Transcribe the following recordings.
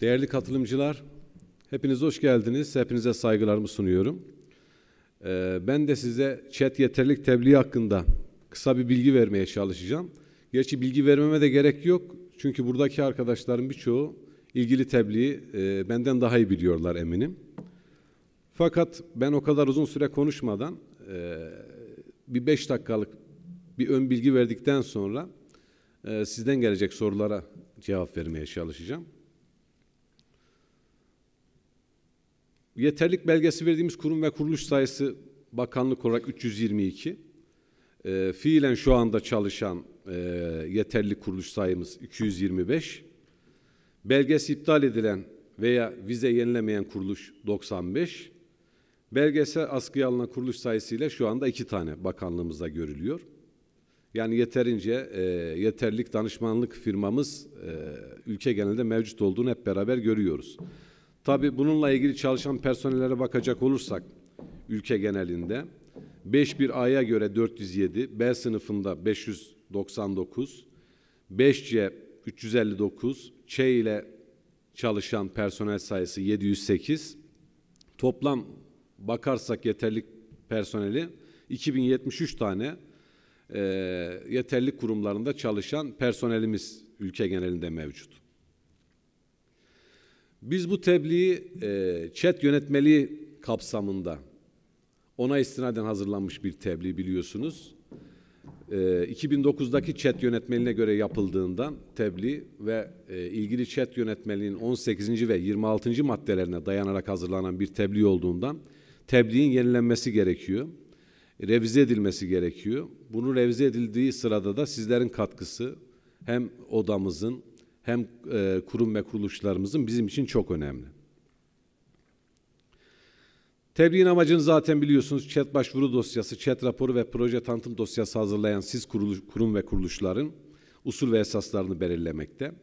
Değerli katılımcılar, hepiniz hoş geldiniz. Hepinize saygılarımı sunuyorum. Ee, ben de size chat yeterlik tebliği hakkında kısa bir bilgi vermeye çalışacağım. Gerçi bilgi vermeme de gerek yok. Çünkü buradaki arkadaşların birçoğu ilgili tebliği e, benden daha iyi biliyorlar eminim. Fakat ben o kadar uzun süre konuşmadan e, bir beş dakikalık bir ön bilgi verdikten sonra e, sizden gelecek sorulara cevap vermeye çalışacağım. Yeterlik belgesi verdiğimiz kurum ve kuruluş sayısı bakanlık olarak 322. E, ee, fiilen şu anda çalışan e, yeterli kuruluş sayımız 225. Belgesi iptal edilen veya vize yenilemeyen kuruluş 95. Belgesi askıya alınan kuruluş sayısıyla şu anda iki tane bakanlığımızda görülüyor. Yani yeterince e, yeterlik danışmanlık firmamız e, ülke genelinde mevcut olduğunu hep beraber görüyoruz. Tabi bununla ilgili çalışan personellere bakacak olursak ülke genelinde 5 bir A'ya göre 407, B sınıfında 599, 5C 359, Ç ile çalışan personel sayısı 708. Toplam bakarsak yeterlik personeli 2073 tane e, yeterlik kurumlarında çalışan personelimiz ülke genelinde mevcut. Biz bu tebliği e, chat yönetmeliği kapsamında ona istinaden hazırlanmış bir tebliğ biliyorsunuz. E, 2009'daki chat yönetmeliğine göre yapıldığından tebliğ ve e, ilgili chat yönetmeliğinin 18. ve 26. maddelerine dayanarak hazırlanan bir tebliğ olduğundan tebliğin yenilenmesi gerekiyor. Revize edilmesi gerekiyor. Bunu revize edildiği sırada da sizlerin katkısı hem odamızın hem e, kurum ve kuruluşlarımızın bizim için çok önemli. Tebliğin amacını zaten biliyorsunuz. çet başvuru dosyası, çet raporu ve proje tanıtım dosyası hazırlayan siz kuruluş, kurum ve kuruluşların usul ve esaslarını belirlemekte.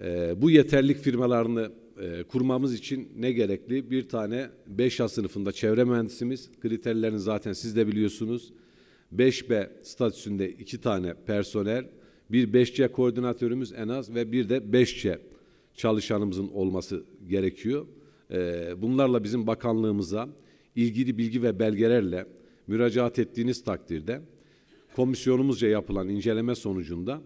E, bu yeterlik firmalarını e, kurmamız için ne gerekli? Bir tane 5A sınıfında çevre mühendisimiz, kriterlerini zaten siz de biliyorsunuz. 5B statüsünde iki tane personel, bir 5C koordinatörümüz en az ve bir de 5C çalışanımızın olması gerekiyor. Ee, bunlarla bizim bakanlığımıza ilgili bilgi ve belgelerle müracaat ettiğiniz takdirde komisyonumuzca yapılan inceleme sonucunda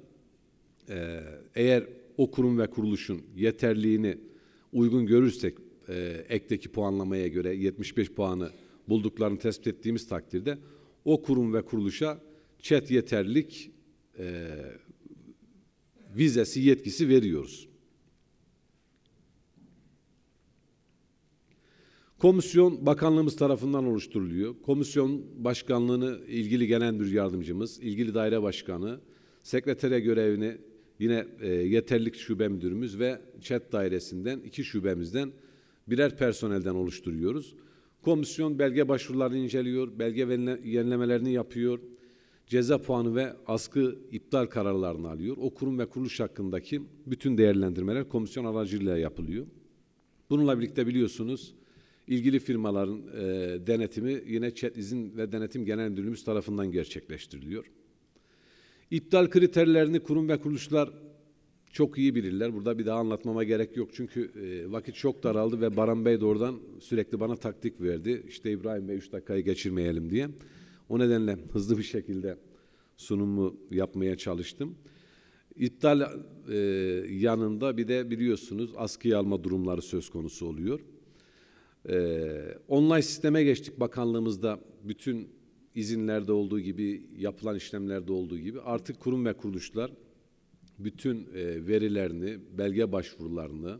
e, eğer o kurum ve kuruluşun yeterliğini uygun görürsek e, ekteki puanlamaya göre 75 puanı bulduklarını tespit ettiğimiz takdirde o kurum ve kuruluşa çet yeterlik e, vizesi yetkisi veriyoruz. Komisyon bakanlığımız tarafından oluşturuluyor. Komisyon başkanlığını ilgili genel müdür yardımcımız, ilgili daire başkanı, sekretere görevini yine e, yeterlik şube müdürümüz ve chat dairesinden iki şubemizden birer personelden oluşturuyoruz. Komisyon belge başvurularını inceliyor, belge yenile yenilemelerini yapıyor ceza puanı ve askı iptal kararlarını alıyor. O kurum ve kuruluş hakkındaki bütün değerlendirmeler komisyon aracılığıyla yapılıyor. Bununla birlikte biliyorsunuz ilgili firmaların e, denetimi yine ÇED izin ve denetim genel müdürlüğümüz tarafından gerçekleştiriliyor. İptal kriterlerini kurum ve kuruluşlar çok iyi bilirler. Burada bir daha anlatmama gerek yok çünkü e, vakit çok daraldı ve Baran Bey de oradan sürekli bana taktik verdi. İşte İbrahim Bey üç dakikayı geçirmeyelim diye. O nedenle hızlı bir şekilde sunumu yapmaya çalıştım. İptal e, yanında bir de biliyorsunuz askıya alma durumları söz konusu oluyor. E, online sisteme geçtik bakanlığımızda bütün izinlerde olduğu gibi yapılan işlemlerde olduğu gibi artık kurum ve kuruluşlar bütün e, verilerini, belge başvurularını,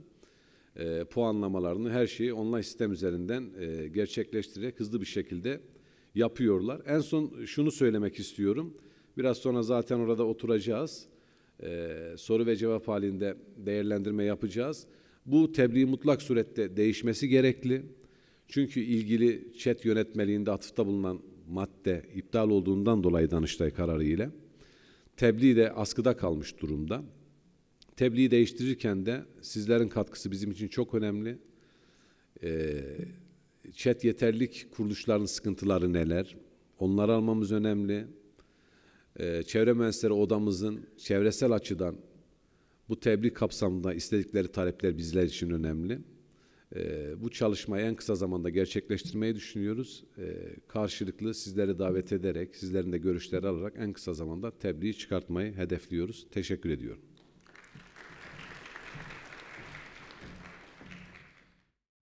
e, puanlamalarını her şeyi online sistem üzerinden e, gerçekleştirerek hızlı bir şekilde yapıyorlar. En son şunu söylemek istiyorum. Biraz sonra zaten orada oturacağız. Ee, soru ve cevap halinde değerlendirme yapacağız. Bu tebliğ mutlak surette değişmesi gerekli. Çünkü ilgili çet yönetmeliğinde atıfta bulunan madde iptal olduğundan dolayı Danıştay kararı ile tebliğ de askıda kalmış durumda. Tebliği değiştirirken de sizlerin katkısı bizim için çok önemli. Ee, Çet yeterlik kuruluşlarının sıkıntıları neler? Onları almamız önemli. Ee, çevre mühendisleri odamızın çevresel açıdan bu tebrik kapsamında istedikleri talepler bizler için önemli. Ee, bu çalışmayı en kısa zamanda gerçekleştirmeyi düşünüyoruz. Ee, karşılıklı sizleri davet ederek, sizlerin de görüşleri alarak en kısa zamanda tebliği çıkartmayı hedefliyoruz. Teşekkür ediyorum.